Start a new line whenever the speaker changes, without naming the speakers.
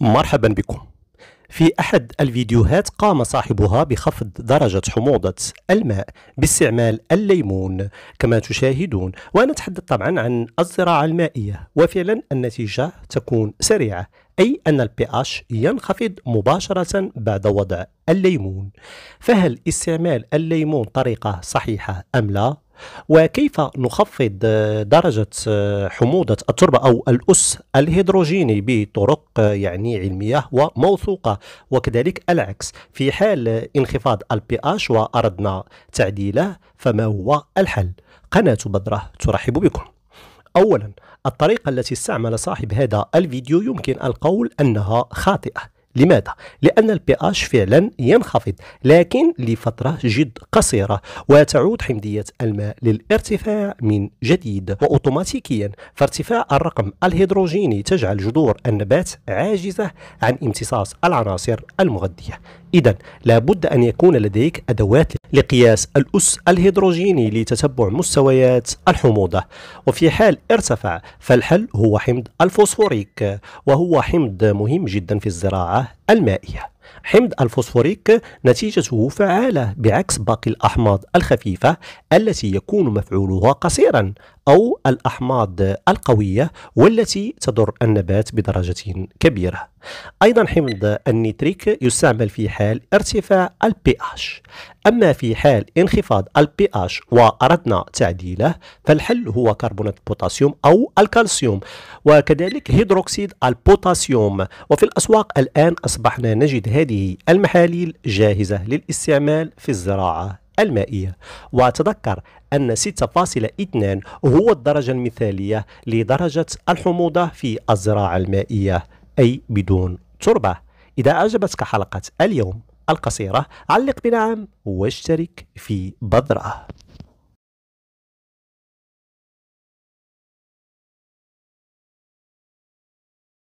مرحبا بكم في أحد الفيديوهات قام صاحبها بخفض درجة حموضة الماء باستعمال الليمون كما تشاهدون وأنا أتحدث طبعا عن الزراعة المائية وفعلا النتيجة تكون سريعة أي أن البي pH ينخفض مباشرة بعد وضع الليمون فهل استعمال الليمون طريقة صحيحة أم لا؟ وكيف نخفض درجة حموضة التربة أو الأس الهيدروجيني بطرق يعني علمية وموثوقة وكذلك العكس في حال انخفاض البي اش وأردنا تعديله فما هو الحل؟ قناة بدرة ترحب بكم أولا الطريقة التي استعمل صاحب هذا الفيديو يمكن القول أنها خاطئة لماذا؟ لأن البي اش فعلا ينخفض لكن لفترة جد قصيرة وتعود حمضية الماء للارتفاع من جديد وأوتوماتيكيا فارتفاع الرقم الهيدروجيني تجعل جذور النبات عاجزة عن امتصاص العناصر المغذية إذا لابد أن يكون لديك أدوات لقياس الأس الهيدروجيني لتتبع مستويات الحموضة وفي حال ارتفع فالحل هو حمض الفوسفوريك وهو حمض مهم جدا في الزراعة المائية حمض الفوسفوريك نتيجته فعالة بعكس باقي الأحماض الخفيفة التي يكون مفعولها قصيرا أو الأحماض القوية والتي تضر النبات بدرجة كبيرة أيضا حمض النيتريك يستعمل في حال ارتفاع ال pH أما في حال انخفاض ال pH وأردنا تعديله فالحل هو كربونات البوتاسيوم أو الكالسيوم وكذلك هيدروكسيد البوتاسيوم وفي الأسواق الآن أصبحنا نجد هذه المحاليل جاهزة للاستعمال في الزراعة المائية وتذكر أن 6.2 هو الدرجة المثالية لدرجة الحموضة في الزراعة المائية أي بدون تربة إذا أعجبتك حلقة اليوم القصيرة علق بنعم واشترك في بذرة